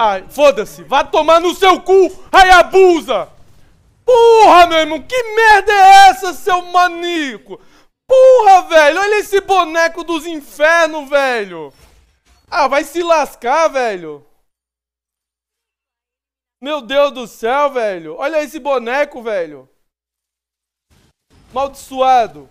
Ai, foda-se. Vá tomar no seu cu, Hayabusa! Porra, meu irmão, que merda é essa, seu manico? Porra, velho, olha esse boneco dos infernos, velho. Ah, vai se lascar, velho. Meu Deus do céu, velho. Olha esse boneco, velho. Maldiçoado.